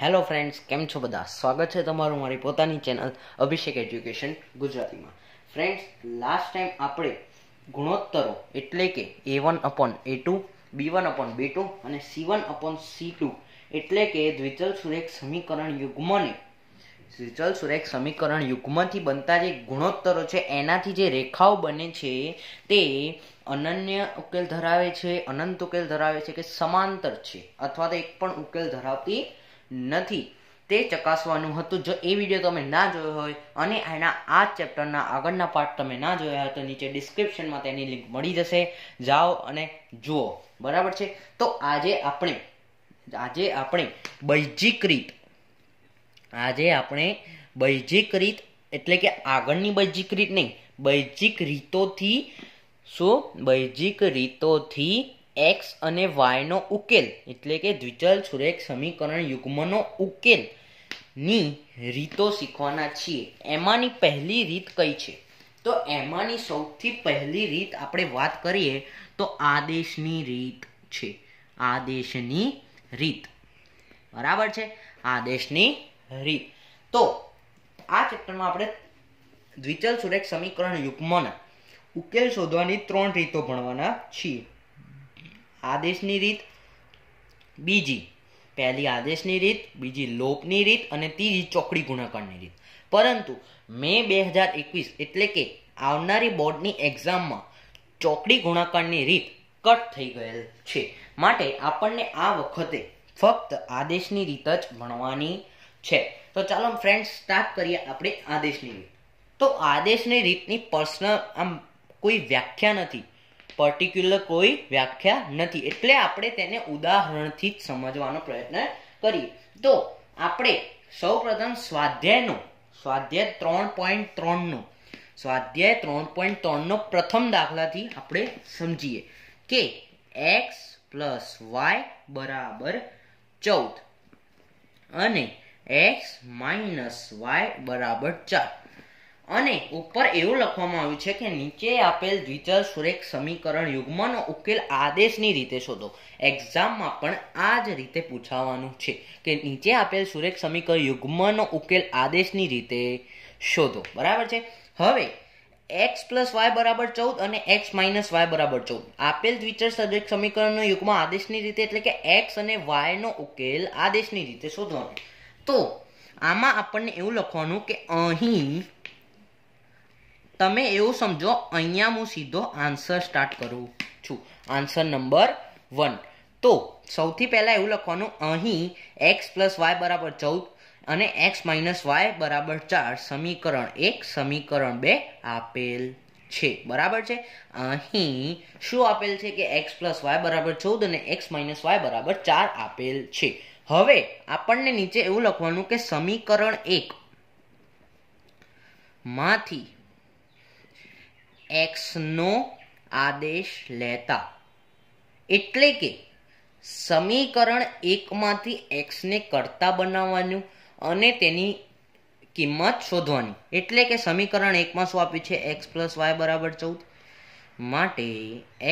hello friends કેમ છો બધા સ્વાગત છે તમારું મારી પોતાની ચેનલ અભિષેક એજ્યુકેશન ગુજરાતીમાં ફ્રેન્ડ્સ લાસ્ટ ટાઈમ આપણે ગુણોત્તરો એટલે કે a one upon a two b one upon b two અને c one upon c two એટલે કે દ્વિચલ સુરેખ સમીકરણ યુગ્મને દ્વિચલ સુરેખ સમીકરણ યુગ્મથી બનતા જે ગુણોત્તરો છે એનાથી જે રેખાઓ બને છે તે અનન્ય ઉકેલ ધરાવે છે અનંત ઉકેલ ધરાવે છે કે સમાંતર છે અથવા તો એક પણ ઉકેલ ધરાવતી નથી તે ચકાસવાનું હતું જો એ વિડીયો તમે ના જોયો હોય અને એના આ ચેપ્ટરના આગળના પાર્ટ તમે ના જોયા હોય તો નીચે ડિસ્ક્રિપ્શનમાં તેની લિંક મળી જશે જાઓ અને જુઓ બરાબર છે તો આજે આપણે આજે આપણે બૈજિક રીત આજે આપણે બૈજિક રીત એટલે કે આગળની બૈજિક રીત નહીં બૈજિક રીતોથી શું બૈજિક રીતોથી એક્સ અને વાયનો ઉકેલ એટલે કે દ્વિચલ સુરેખ સમીકરણ યુગ્મનો ઉકેલ ની રીતો શીખવાના છીએ એમાંની પહેલી રીત કઈ છે તો એમાંની સૌથી પહેલી રીત આપણે વાત કરીએ તો આદેશની રીત છે આદેશની રીત બરાબર છે આદેશની રીત તો આ ચેપ્ટરમાં આપણે દ્વિચલ સુરેખ સમીકરણ યુગ્મના ઉકેલ શોધવાની ત્રણ રીતો ભણવાના છીએ આદેશની રીત બીજી પહેલી આદેશની રીત બીજી લોપની રીત અને ત્રીજી ચોકડી ગુણાકારની રીત પરંતુ મે બે હજાર એકવીસ એટલે કે આવનારી બોર્ડની એક્ઝામમાં ચોકડી ગુણાકારની રીત કટ થઈ ગયેલ છે માટે આપણને આ વખતે ફક્ત આદેશની રીત જ ભણવાની છે તો ચાલો ફ્રેન્ડ સ્ટાર્ટ કરીએ આપણે આદેશની રીત તો આદેશની રીતની પર્સનલ આમ કોઈ વ્યાખ્યા નથી પર્ટિક્યુલર કોઈ વ્યાખ્યા નથી એટલે આપણે તેને ઉદાહરણથી જ સમજવાનો પ્રયત્ન કરીએ તો આપણે સૌપ્રથમ સ્વાધ્યાયનો સ્વાધ્યાય ત્રણ પોઈન્ટ ત્રણનો સ્વાધ્યાય ત્રણ પોઈન્ટ ત્રણનો પ્રથમ દાખલાથી આપણે સમજીએ કે એક્સ પ્લસ વાય બરાબર ચૌદ અને એક્સ માઇનસ વાય બરાબર ચાર અને ઉપર એવું લખવામાં આવ્યું છે કે નીચે આપેલ દ્વિચલ સુરેખ સમીકરણ યુગ્મનો ઉકેલ આદેશની રીતે શોધો એક્ઝામમાં પણ આ જ રીતે પૂછાવાનું છે કે નીચે આપેલ સુરેખ સમીકરણ યુગ્મનો ઉકેલ આદેશની રીતે શોધો બરાબર છે હવે એક્સ પ્લસ વાય બરાબર ચૌદ અને એક્સ માઇનસ વાય બરાબર ચૌદ આપેલ દ્વિચલ સુરેખ સમીકરણનો યુગમાં આદેશની રીતે એટલે કે એક્સ અને વાયનો ઉકેલ આદેશની રીતે શોધવાનો તો આમાં આપણને એવું લખવાનું કે અહીં તમે એવું સમજો અહીંયા હું સીધો આન્સર સ્ટાર્ટ કરું છું આન્સર નંબર વન તો સૌથી પહેલાં એવું લખવાનું અહીં એક્સ પ્લસ વાય બરાબર ચૌદ અને એક્સ માઇનસ વાય બરાબર ચાર સમીકરણ એક સમીકરણ બે આપેલ છે બરાબર છે અહીં શું આપેલ છે કે એક્સ પ્લસ વાય બરાબર ચૌદ અને એક્સ માઇનસ વાય બરાબર ચાર આપેલ છે હવે આપણને નીચે એવું લખવાનું કે સમીકરણ એક માંથી એક્સનો આદેશ લેતા એટલે કે સમીકરણ એકમાંથી એક્સને કરતા બનાવવાનું અને તેની કિંમત શોધવાની એટલે કે સમીકરણ એકમાં શું આપ્યું છે એક્સ પ્લસ વાય બરાબર ચૌદ માટે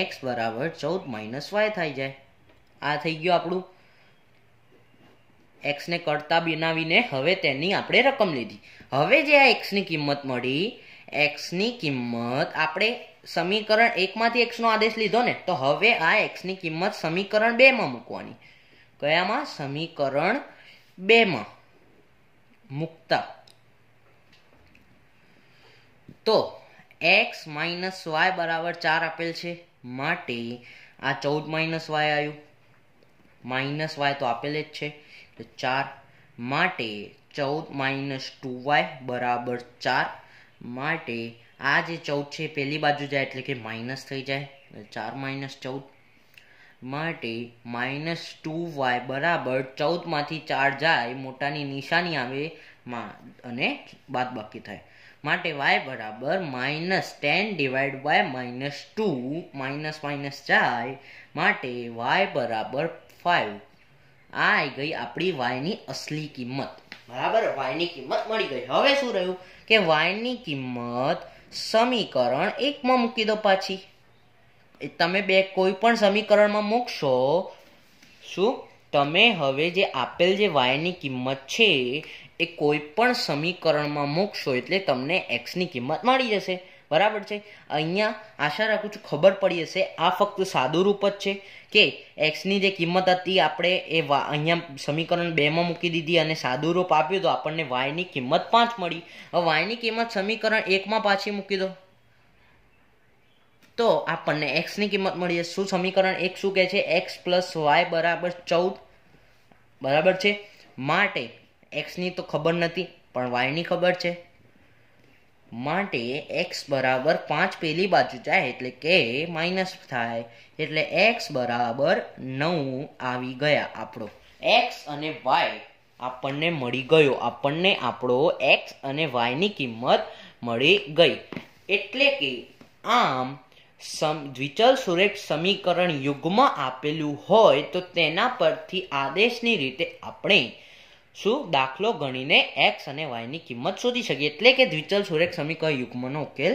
એક્સ બરાબર ચૌદ માઇનસ વાય થઈ જાય આ થઈ ગયું આપણું એક્સને કરતા બનાવીને હવે તેની આપણે રકમ લીધી હવે જે આ એક્સની કિંમત મળી એક્સની કિંમત આપણે સમીકરણ એકમાંથી એક્સનો આદેશ લીધો ને તો હવે આ એક્સની કિંમત સમીકરણ બેમાં મૂકવાની કયામાં સમીકરણ બેમાં મૂકતા તો એક્સ માઇનસ વાય બરાબર ચાર આપેલ છે માટે આ ચૌદ માઇનસ વાય આવ્યું માઇનસ વાય તો આપેલ જ છે તો ચાર માટે ચૌદ માઇનસ ટુ વાય બરાબર ચાર માટે આ જે ચૌદ છે પહેલી બાજુ જાય એટલે કે માઇનસ થઈ જાય ચાર માઇનસ ચૌદ માટે માઇનસ ટુ વાય બરાબર ચૌદમાંથી ચાર જાય મોટાની નિશાની આવે માં અને બાદ બાકી થાય માટે વાય બરાબર minus ten divide by minus two minus minus જાય માટે વાય બરાબર ફાઇવ આ આવી ગઈ આપણી વાયની અસલી કિંમત બરાબર વાયની કિંમત મળી ગઈ હવે શું રહ્યું કે વાયની કિંમત સમીકરણ એકમાં મૂકી દો પાછી તમે બે કોઈ પણ સમીકરણમાં મૂકશો શું તમે હવે જે આપેલ જે વાયની કિંમત છે એ કોઈ પણ સમીકરણમાં મૂકશો એટલે તમને એક્સની કિંમત મળી જશે બરાબર છે અહીંયા આશા રાખું છું ખબર પડી હશે આ ફક્ત સાદું રૂપ જ છે કે એક્સની જે કિંમત હતી આપણે એ અહીંયા સમીકરણ બેમાં મૂકી દીધી અને સાદું રૂપ આપ્યું તો આપણને વાયની કિંમત પાંચ મળી હવે વાયની કિંમત સમીકરણ એકમાં પાછી મૂકી દો તો આપણને એક્સની કિંમત મળી શું સમીકરણ એક શું કહે છે એક્સ પ્લસ વાય બરાબર ચૌદ બરાબર છે માટે એક્સની તો ખબર નથી પણ વાયની ખબર છે માટે એક્સ બરાબર પાંચ પેલી બાજુ જાય એટલે કે માઇનસ થાય એટલે એક્સ બરાબર નવ આવી ગયા આપણો એક્સ અને વાય આપણને મળી ગયો આપણને આપણો એક્સ અને વાયની કિંમત મળી ગઈ એટલે કે આમ સમ દ્વિચલ સુરેખ સમીકરણ યુગમાં આપેલું હોય તો તેના પરથી આદેશની રીતે આપણે શું દાખલો ગણીને એક્સ અને વાયની કિંમત શોધી શકીએ એટલે કે દ્વિચલ સુરેખ સમીકરણ યુગ્મનો ઉકેલ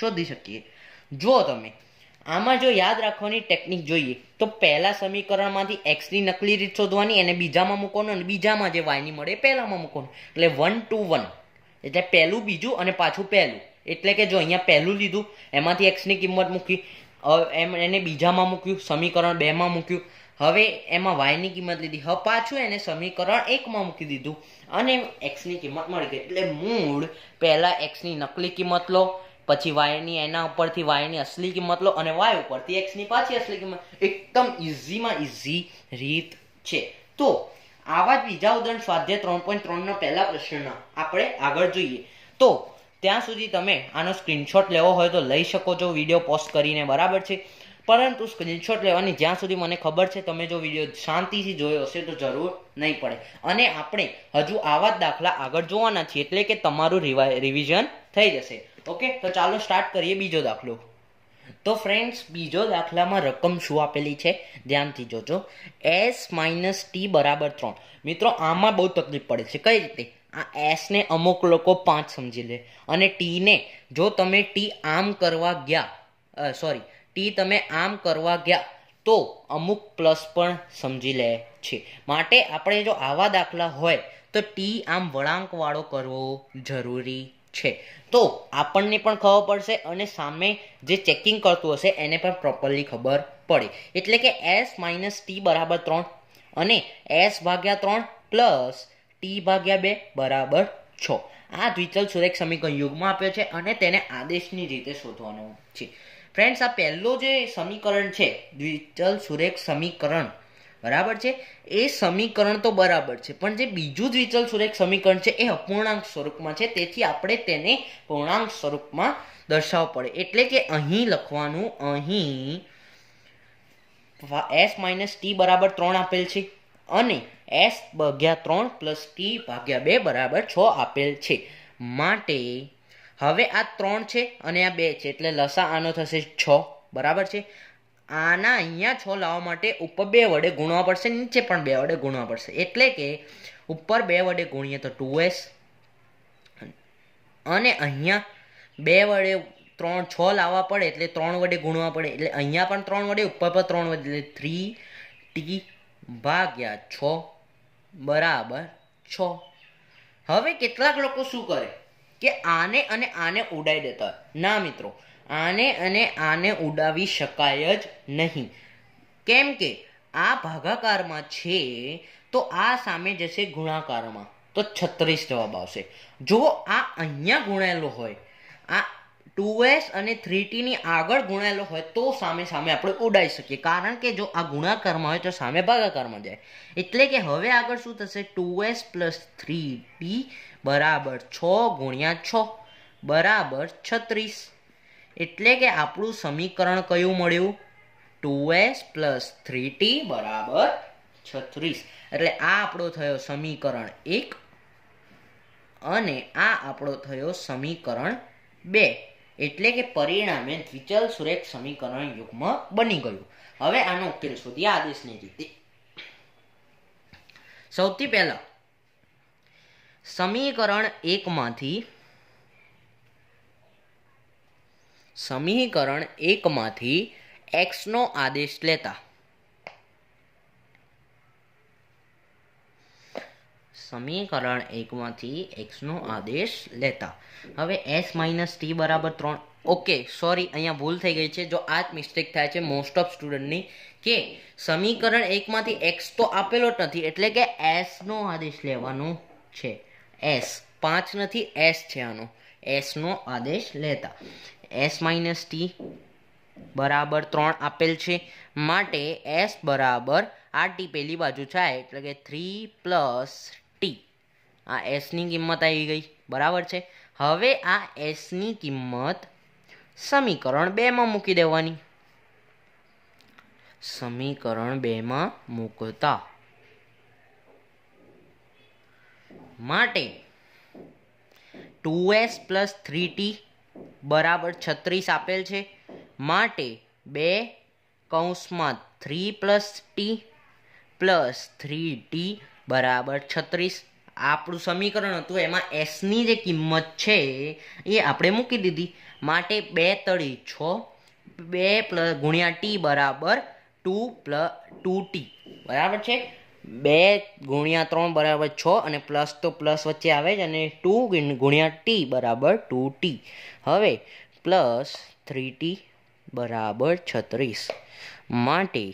શોધી શકીએ જો તમે આમાં જો યાદ રાખવાની ટેકનિક જોઈએ તો પહેલા સમીકરણમાંથી એક્સની નકલી રીત શોધવાની એને બીજામાં મૂકવાનું અને બીજામાં જે વાયની મળે પહેલામાં મૂકવાનું એટલે વન ટુ વન એટલે પહેલું બીજું અને પાછું પહેલું એટલે કે જો અહીંયા પહેલું લીધું એમાંથી એક્સની કિંમત મૂકી એમ એને બીજામાં મૂક્યું સમીકરણ બેમાં મૂક્યું હવે એમાં વાયની કિંમત લીધી હવે પાછું એને સમીકરણ એકમાં મૂકી દીધું અને એક્સની કિંમત મળી ગઈ એટલે મૂળ પહેલાં એક્સની નકલી કિંમત લો પછી વાયની એના ઉપરથી વાયની અસલી કિંમત લો અને વાય ઉપરથી એક્સની પાછી અસલી કિંમત એકદમ ઇઝીમાં ઇઝી રીત છે તો આવા જ બીજા ઉદાહરણ સ્વાધ્યાય ત્રણ પોઈન્ટ ત્રણના પહેલા પ્રશ્નના આપણે આગળ જોઈએ તો ત્યાં સુધી તમે આનો સ્ક્રીનશોટ લેવો હોય તો લઈ શકો છો વિડીયો પોસ્ટ કરીને બરાબર છે પરંતુ સ્ક્રીનશોટ લેવાની જ્યાં સુધી મને ખબર છે તમે જો વિડીયો શાંતિથી જોયો હશે તો જરૂર નહીં પડે અને આપણે હજુ આવા જ દાખલા આગળ જોવાના છીએ એટલે કે તમારું રિવિઝન થઈ જશે ઓકે તો ચાલો સ્ટાર્ટ કરીએ બીજો દાખલો તો ફ્રેન્ડ્સ બીજો દાખલામાં રકમ શું આપેલી છે ધ્યાનથી જોજો એસ માઇનસ ટી બરાબર ત્રણ મિત્રો આમાં બહુ તકલીફ પડે છે કઈ રીતે આ એસને અમુક લોકો પાંચ સમજી લે અને ટીને જો તમે ટી આમ કરવા ગયા સોરી ટી તમે આમ કરવા ગયા તો અમુક પ્લસ પણ સમજી લે છે માટે આપણે જો આવા દાખલા હોય તો ટી આમ વળાંકવાળો કરવો જરૂરી છે તો આપણને પણ ખબર પડશે અને સામે જે ચેકિંગ કરતું હશે એને પણ પ્રોપરલી ખબર પડે એટલે કે એસ માઇનસ ટી બરાબર ત્રણ અને એસ ભાગ્યા ત્રણ પ્લસ ટી ભાગ્યા બે બરાબર છ આ દ્વિચલ સુરેખ સમીકરણ યુગમાં આપ્યો છે અને તેને આદેશની રીતે શોધવાનો છે ફ્રેન્ડ્સ આ પહેલો જે સમીકરણ છે દ્વિચલ સુરેખ સમીકરણ બરાબર છે એ સમીકરણ તો બરાબર છે પણ જે બીજું દ્વિચલ સુરેખ સમીકરણ છે એ અપૂર્ણાંક સ્વરૂપમાં છે તેથી આપણે તેને પૂર્ણાંક સ્વરૂપમાં દર્શાવવું પડે એટલે કે અહીં લખવાનું અહીં એસ માઇનસ ટી બરાબર ત્રણ આપેલ છે અને એસ ભાગ્યા ત્રણ પ્લસ ટી ભાગ્યા બે બરાબર છ આપેલ છે માટે હવે આ ત્રણ છે અને આ બે છે એટલે લસા આનો થશે છ બરાબર છે આના અહીંયા છ લાવવા માટે ઉપર બે વડે ગુણવા પડશે નીચે પણ બે વડે ગુણવા પડશે એટલે કે ઉપર બે વડે ગુણીએ તો ટુ એસ અને અહીંયા બે વડે ત્રણ છ લાવવા પડે એટલે ત્રણ વડે ગુણવા પડે એટલે અહીંયા પણ ત્રણ વડે ઉપર પણ ત્રણ વડે એટલે થ્રી ટી ભાગ્યા છ બરાબર છ હવે કેટલાક લોકો શું કરે કે આને અને આને ઉડાવી દેતા ના મિત્રો આને અને આને ઉડાવી શકાય જ નહીં કેમ કે આ ભાગાકારમાં છે તો આ સામે જશે ગુણાકારમાં તો છત્રીસ જવાબ આવશે જો આ અહીંયા ગુણાયેલો હોય આ ટુ એસ અને થ્રી ટીની આગળ ગુણાયેલો હોય તો સામે સામે આપણે ઉડાઈ શકીએ કારણ કે જો આ ગુણાકારમાં હોય તો સામે ભાગાકારમાં જાય એટલે કે હવે આગળ શું થશે two s plus three t બરાબર છ ગુણ્યા છ બરાબર છત્રીસ એટલે કે આપણું સમીકરણ કયું મળ્યું two s plus three t બરાબર છત્રીસ એટલે આ આપણો થયો સમીકરણ એક અને આ આપણો થયો સમીકરણ બે એટલે કે પરિણામે દ્વિચલ સુરેખ સમીકરણ યુગ્મ બની ગયું હવે આનો ઉકેલ શોધીએ આદેશની રીતે સૌથી પહેલાં સમીકરણ એકમાંથી સમીકરણ એકમાંથી એક્સનો આદેશ લેતા સમીકરણ એકમાંથી એક્સનો આદેશ લેતા હવે એસ માઇનસ ટી બરાબર ત્રણ ઓકે સોરી અહીંયા ભૂલ થઈ ગઈ છે જો આ જ મિસ્ટેક થાય છે મોસ્ટ ઓફ સ્ટુડન્ટની કે સમીકરણ એકમાંથી એક્સ તો આપેલો જ નથી એટલે કે એસનો આદેશ લેવાનો છે એસ પાંચ નથી એસ છે આનો એસનો આદેશ લેતા એસ માઇનસ ટી બરાબર ત્રણ આપેલ છે માટે એસ બરાબર આ ટી પહેલી બાજુ જાય એટલે કે થ્રી પ્લસ ટી આ એસની કિંમત આવી ગઈ બરાબર છે હવે આ એસની કિંમત સમીકરણ બેમાં મૂકી દેવાની સમીકરણ બેમાં મૂકતા માટે two s plus three t બરાબર છત્રીસ આપેલ છે માટે બે કૌંસમાં three plus t plus three t બરાબર છત્રીસ આપણું સમીકરણ હતું એમાં એસની જે કિંમત છે એ આપણે મૂકી દીધી માટે બે તળી છ બે પ્લસ ગુણ્યા ટી બરાબર ટુ પ્લ ટુ ટી બરાબર છે બે ગુણ્યા ત્રણ બરાબર છ અને પ્લસ તો પ્લસ વચ્ચે આવે જ અને ટુ ગુણ્યા ટી બરાબર ટુ ટી હવે પ્લસ થ્રી ટી બરાબર છત્રીસ માટે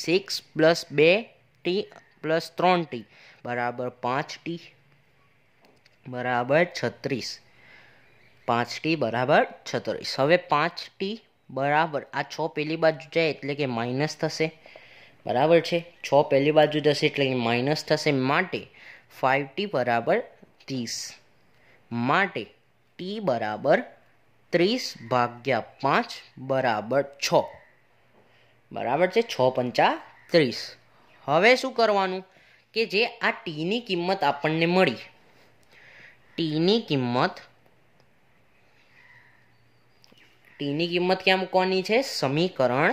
સિક્સ પ્લસ બે ટી પ્લસ ત્રણ ટી બરાબર પાંચ ટી બરાબર છત્રીસ પાંચ ટી બરાબર છત્રીસ હવે પાંચ ટી બરાબર આ છ પેલી બાજુ જાય એટલે કે માઇનસ થશે બરાબર છે છ પહેલી બાજુ જશે એટલે કે માઇનસ થશે માટે ફાઇવ ટી બરાબર ત્રીસ માટે ટી બરાબર ત્રીસ ભાગ્યા પાંચ બરાબર છ બરાબર છે છ પંચા ત્રીસ હવે શું કરવાનું કે જે આ ટીની કિંમત આપણને મળી ટીની કિંમત ટીની કિંમત ક્યાં મૂકવાની છે સમીકરણ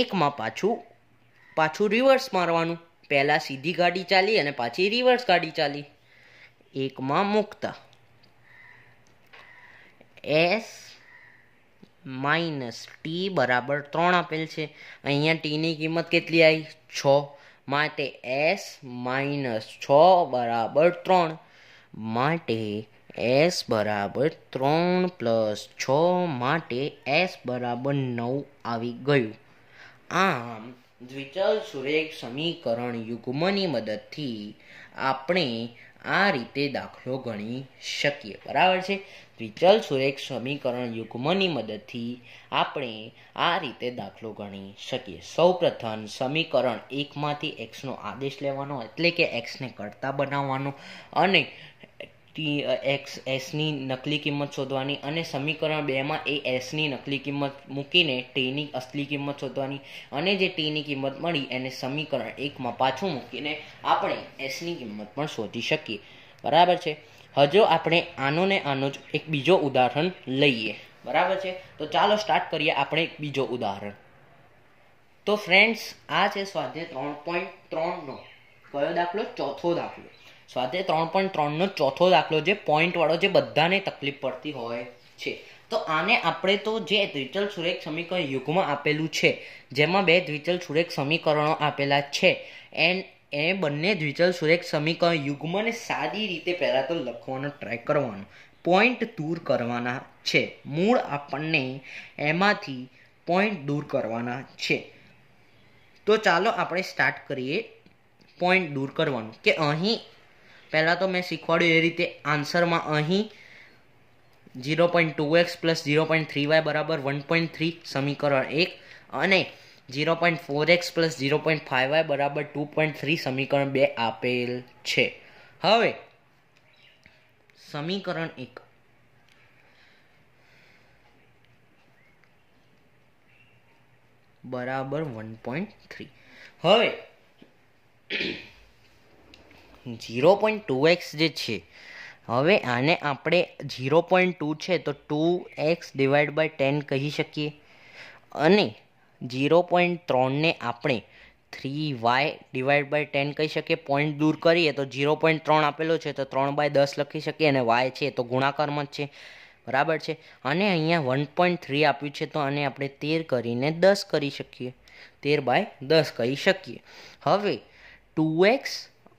એકમાં પાછું પાછું રિવર્સ મારવાનું પહેલાં સીધી ગાડી ચાલી અને પાછી રિવર્સ ગાડી ચાલી એકમાં મૂકતા એસ માઇનસ ટી બરાબર ત્રણ આપેલ છે અહીંયા ટીની કિંમત કેટલી આવી છ માટે એસ માઇનસ છ બરાબર ત્રણ માટે એસ બરાબર ત્રણ પ્લસ છ માટે એસ બરાબર નવ આવી ગયું આમ દ્વિચલ સુરેખ સમીકરણ યુગ્મની મદદથી આપણે આ રીતે દાખલો ગણી શકીએ બરાબર છે દ્વિચલ સુરેખ સમીકરણ યુગ્મની મદદથી આપણે આ રીતે દાખલો ગણી શકીએ સૌપ્રથમ સમીકરણ એકમાંથી એક્સનો આદેશ લેવાનો એટલે કે એક્સને કરતા બનાવવાનો અને એક્સ એસની નકલી કિંમત શોધવાની અને સમીકરણ બેમાં એ એસની નકલી કિંમત મૂકીને ટીની અસલી કિંમત શોધવાની અને જે ટીની કિંમત મળી એને સમીકરણ એકમાં પાછું મૂકીને આપણે એસની કિંમત પણ શોધી શકીએ બરાબર છે હજુ આપણે આનો ને આનો જ એક બીજો ઉદાહરણ લઈએ બરાબર છે તો ચાલો સ્ટાર્ટ કરીએ આપણે એક બીજો ઉદાહરણ તો ફ્રેન્ડ્સ આ છે સ્વાધ્યાય ત્રણ પોઈન્ટ ત્રણનો કયો દાખલો ચોથો દાખલો સાથે ત્રણ પોઈન્ટ ત્રણનો ચોથો દાખલો જે પોઈન્ટવાળો જે બધાને તકલીફ પડતી હોય છે તો આને આપણે તો જે દ્વિચલ સુરેખ સમીકરણ યુગમાં આપેલું છે જેમાં બે દ્વિચલ સુરેખ સમીકરણો આપેલા છે એન્ડ એ બંને દ્વિચલ સુરેખ સમીકરણ યુગ્મને સારી રીતે પહેલાં તો લખવાનો ટ્રાય કરવાનો પોઈન્ટ દૂર કરવાના છે મૂળ આપણને એમાંથી પોઈન્ટ દૂર કરવાના છે તો ચાલો આપણે સ્ટાર્ટ કરીએ પોઈન્ટ દૂર કરવાનું કે અહીં પહેલાં તો મેં શીખવાડ્યું એ રીતે આન્સરમાં અહીં zero point two x plus zero point three y બરાબર વન પોઈન્ટ થ્રી સમીકરણ એક અને zero point four x plus zero point five y બરાબર ટુ પોઈન્ટ થ્રી સમીકરણ બે આપેલ છે હવે સમીકરણ એક બરાબર વન પોઈન્ટ થ્રી હવે ઝીરો પોઈન્ટ ટુ એક્સ જે છે હવે આને આપણે ઝીરો પોઈન્ટ ટુ છે તો two x divide by ten કહી શકીએ અને ઝીરો પોઈન્ટ ત્રણને આપણે three y divide by ten કહી શકીએ પોઈન્ટ દૂર કરીએ તો ઝીરો પોઈન્ટ ત્રણ આપેલો છે તો ત્રણ બાય દસ લખી શકીએ અને વાય છે તો ગુણાકારમાં જ છે બરાબર છે અને અહીંયા વન પોઈન્ટ થ્રી આપ્યું છે તો આને આપણે તેર કરીને દસ કરી શકીએ તેર બાય દસ કહી શકીએ હવે two x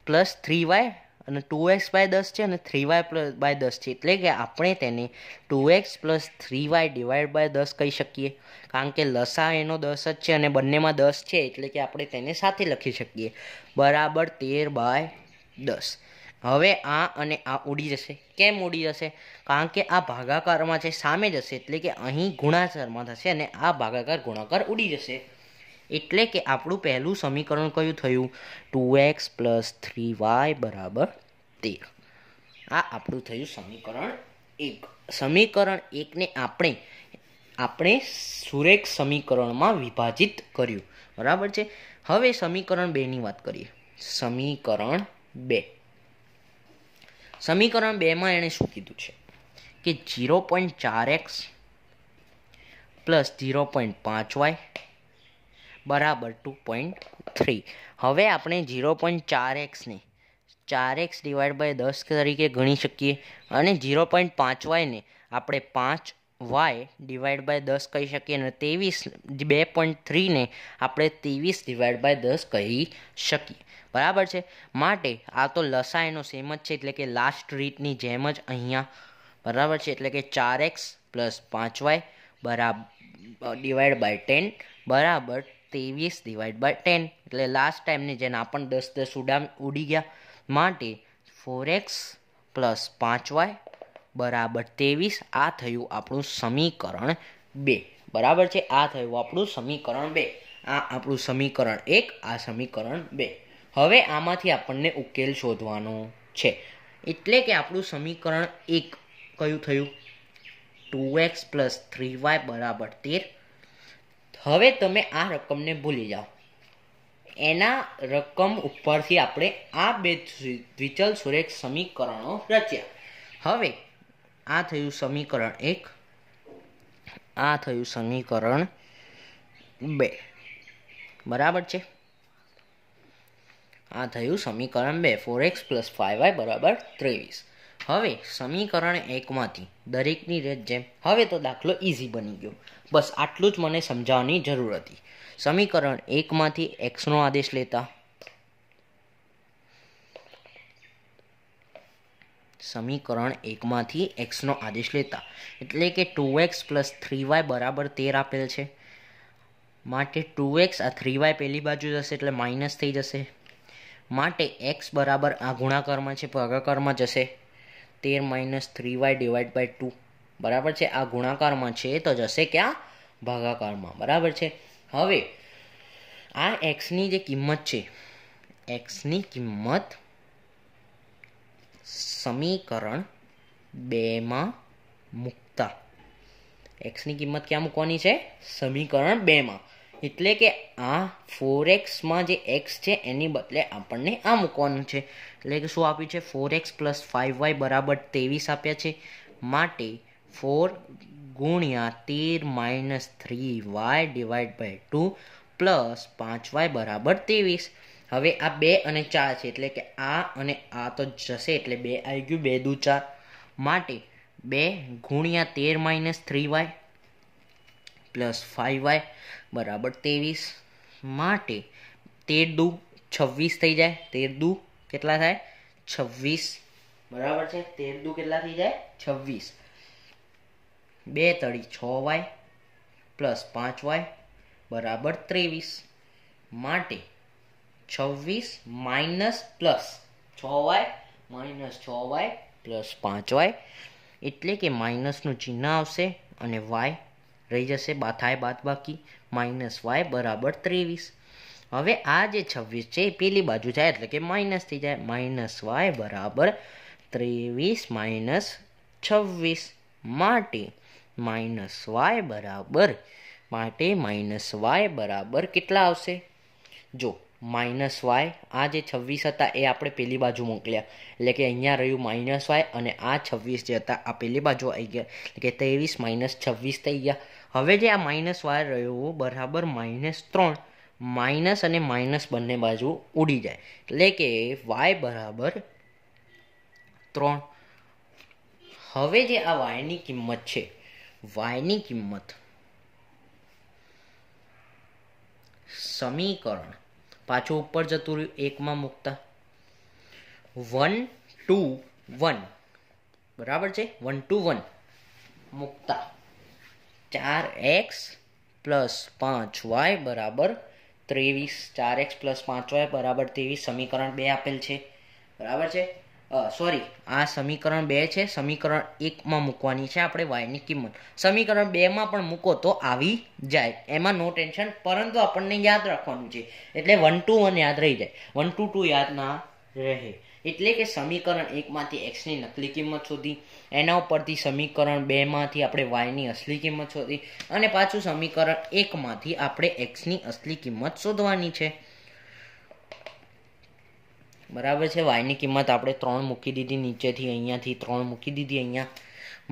plus three y અને ટુ એક્સ બાય દસ છે અને થ્રી વાય પ્લસ બાય દસ છે એટલે કે આપણે તેને two x plus three y divide by દસ કહી શકીએ કારણ કે લસા એનો દસ જ છે અને બંનેમાં દસ છે એટલે કે આપણે તેને સાથે લખી શકીએ બરાબર તેર બાય દસ હવે આ અને આ ઉડી જશે કેમ ઉડી જશે કારણ કે આ ભાગાકારમાં છે સામે જશે એટલે કે અહીં ગુણાકારમાં થશે અને આ ભાગાકાર ગુણાકાર ઉડી જશે એટલે કે આપણું પહેલું સમીકરણ કયું થયું two x plus three y બરાબર તેર આ આપણું થયું સમીકરણ એક સમીકરણ એકને આપણે આપણે સુરેખ સમીકરણમાં વિભાજિત કર્યું બરાબર છે હવે સમીકરણ બેની વાત કરીએ સમીકરણ બે સમીકરણ બેમાં એણે શું કીધું છે કે ઝીરો પોઈન્ટ ચાર એક્સ પ્લસ ઝીરો પોઈન્ટ પાંચ વાય બરાબર ટુ પોઈન્ટ થ્રી હવે આપણે ઝીરો પોઈન્ટ ચાર એક્સને ચાર એક્સ ડિવાઈડ બાય દસ તરીકે ગણી શકીએ અને ઝીરો પોઈન્ટ પાંચ વાયને આપણે પાંચ વાય ડિવાઈડ બાય દસ કહી શકીએ અને ત્રેવીસ બે પોઈન્ટ થ્રીને આપણે ત્રેવીસ ડિવાઈડ બાય દસ કહી શકીએ બરાબર છે માટે આ તો લસાઈનો સેમ જ છે એટલે કે લાસ્ટ રીટની જેમ જ અહીંયા બરાબર છે એટલે કે ચાર એક્સ પ્લસ પાંચ વાય બરાબર ડિવાઈડ બાય ટેન બરાબર ત્રેવીસ ડિવાઈડ બાય ટેન એટલે લાસ્ટ ટાઈમની જેમ આપણને દસ દસ ઉડા ઉડી ગયા માટે ફોર એક્સ પ્લસ પાંચ વાય બરાબર ત્રેવીસ આ થયું આપણું સમીકરણ બે બરાબર છે આ થયું આપણું સમીકરણ બે આ આપણું સમીકરણ એક આ સમીકરણ બે હવે આમાંથી આપણને ઉકેલ શોધવાનો છે એટલે કે આપણું સમીકરણ એક કયું થયું two x plus three y બરાબર તેર હવે તમે આ રકમને ભૂલી જાઓ એના રકમ ઉપરથી આપણે આ બે દ્વિચલ સુરેખ સમીકરણો રચ્યા હવે આ થયું સમીકરણ એક આ થયું સમીકરણ બે બરાબર છે આ થયું સમીકરણ બે four x plus five y બરાબર ત્રેવીસ હવે સમીકરણ એકમાંથી દરેકની રેત જેમ હવે તો દાખલો ઇઝી બની ગયો બસ આટલું જ મને સમજાવવાની જરૂર હતી સમીકરણ એકમાંથી એક્સનો આદેશ લેતા સમીકરણ એકમાંથી એક્સનો આદેશ લેતા એટલે કે two x plus three y બરાબર તેર આપેલ છે માટે ટુ એક્સ આ થ્રી વાય પહેલી બાજુ જશે એટલે માઇનસ થઈ જશે માટે એક્સ બરાબર આ ગુણાકારમાં છે ભાગાકારમાં જશે તેર minus three y divide by two બરાબર છે આ ગુણાકારમાં છે તો જશે ક્યાં ભાગાકારમાં બરાબર છે હવે આ એક્સની જે કિંમત છે એક્સની કિંમત સમીકરણ બેમાં મૂકતા એક્સની કિંમત ક્યાં મૂકવાની છે સમીકરણ બેમાં એટલે કે આ ફોર એક્સમાં જે એક્સ છે એની બદલે આપણને આ મૂકવાનું છે એટલે કે શું આપ્યું છે four x plus five y બરાબર ત્રેવીસ આપ્યા છે માટે ફોર ગુણ્યા તેર minus three y divide by two plus પાંચ વાય બરાબર ત્રેવીસ હવે આ બે અને ચાર છે એટલે કે આ અને આ તો જશે એટલે બે આવી ગયું બે દુ ચાર માટે બે ગુણ્યા તેર minus three y plus five y બરાબર ત્રેવીસ માટે તેર દુ છવ્વીસ થઈ જાય તેર દુ કેટલા થાય છવ્વીસ બરાબર છે તેર દુ કેટલા થઈ જાય છવ્વીસ બે તળી છ વાય પ્લસ પાંચ વાય બરાબર ત્રેવીસ માટે છવ્વીસ માઇનસ પ્લસ છ વાય માઇનસ છ વાય પ્લસ પાંચ વાય એટલે કે માઇનસનું ચિહ્ન આવશે અને વાય રહી જશે બા થાય બાદ બાકી માઇનસ વાય બરાબર ત્રેવીસ હવે આ જે છવ્વીસ છે એ પેલી બાજુ જાય એટલે કે માઇનસ થઈ જાય માઇનસ વાય બરાબર ત્રેવીસ માઇનસ છવ્વીસ માટે માઇનસ વાય બરાબર માટે માઇનસ વાય બરાબર કેટલા આવશે જો માઇનસ વાય આ જે છવ્વીસ હતા એ આપણે પેલી બાજુ મોકલ્યા એટલે કે અહીંયા રહ્યું માઇનસ વાય અને આ છવ્વીસ જે હતા આ પેલી બાજુ આવી ગયા એટલે કે ત્રેવીસ માઇનસ છવ્વીસ થઈ ગયા હવે જે આ માઇનસ વાય રહ્યો બરાબર માઇનસ ત્રણ માઇનસ અને માઇનસ બંને બાજુ ઉડી જાય એટલે કે વાય બરાબર ત્રણ હવે જે આ વાયની કિંમત છે વાયની કિંમત સમીકરણ પાછું ઉપર જતું રહ્યું એકમાં મૂકતા વન ટુ વન બરાબર છે વન ટુ વન મૂકતા ચાર એક્સ પ્લસ પાંચ વાય બરાબર ત્રેવીસ ચાર એક્સ પ્લસ પાંચ વાય બરાબર ત્રેવીસ સમીકરણ બે આપેલ છે બરાબર છે સોરી આ સમીકરણ બે છે સમીકરણ એકમાં મૂકવાની છે આપણે વાયની કિંમત સમીકરણ બેમાં પણ મૂકો તો આવી જાય એમાં નો ટેન્શન પરંતુ આપણને યાદ રાખવાનું છે એટલે વન ટુ વન યાદ રહી જાય વન ટુ ટુ યાદ ના રહે એટલે કે સમીકરણ એકમાંથી એક્સની નકલી કિંમત શોધી એના ઉપરથી સમીકરણ બેમાંથી આપણે વાયની અસલી કિંમત શોધી અને પાછું સમીકરણ એકમાંથી આપણે એક્સની અસલી કિંમત શોધવાની છે બરાબર છે વાયની કિંમત આપણે ત્રણ મૂકી દીધી નીચેથી અહીંયાથી ત્રણ મૂકી દીધી અહીંયા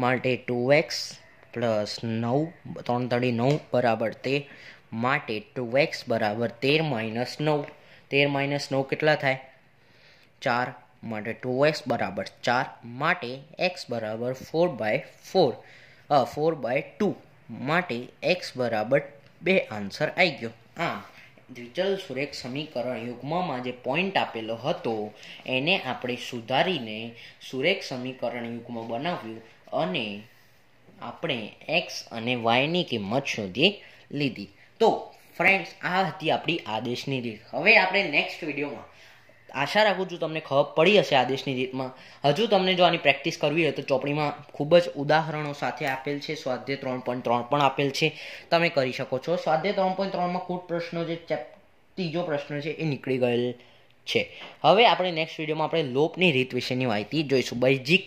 માટે ટુ એક્સ પ્લસ નવ ત્રણ તળી નવ બરાબર તે માટે ટુ એક્સ બરાબર તેર માઇનસ નવ તેર માઇનસ નવ કેટલા થાય ચાર માટે ટુ એક્સ બરાબર ચાર માટે એક્સ બરાબર four by four four by two માટે એક્સ બરાબર બે આન્સર આવી ગયો આમ દ્વિચલ સુરેખ સમીકરણ યુગ્મમાં જે પોઈન્ટ આપેલો હતો એને આપણે સુધારીને સુરેખ સમીકરણ યુગ્મ બનાવ્યું અને આપણે એક્સ અને વાયની કિંમત શોધી લીધી તો ફ્રેન્ડ્સ આ હતી આપણી આદેશની રીત હવે આપણે નેક્સ્ટ વિડીયોમાં આશા રાખું છું તમને ખબર પડી હશે આદેશની રીતમાં હજુ તમને જો આની પ્રેક્ટિસ કરવી હોય તો ચોપડીમાં ખૂબ જ ઉદાહરણો સાથે આપેલ છે સ્વાધ્યાય ત્રણ પોઈન્ટ ત્રણ પણ આપેલ છે તમે કરી શકો છો સ્વાધ્યાય ત્રણ પોઈન્ટ ત્રણમાં કૂટ પ્રશ્નો જે ત્રીજો પ્રશ્ન છે એ નીકળી ગયેલ છે હવે આપણે નેક્સ્ટ વિડીયોમાં આપણે લોપની રીત વિશેની માહિતી જોઈશું બૈજિક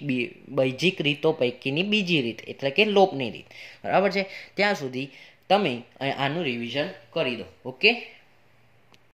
બૈજિક રીતો પૈકીની બીજી રીત એટલે કે લોપની રીત બરાબર છે ત્યાં સુધી તમે આનું રિવિઝન કરી દો ઓકે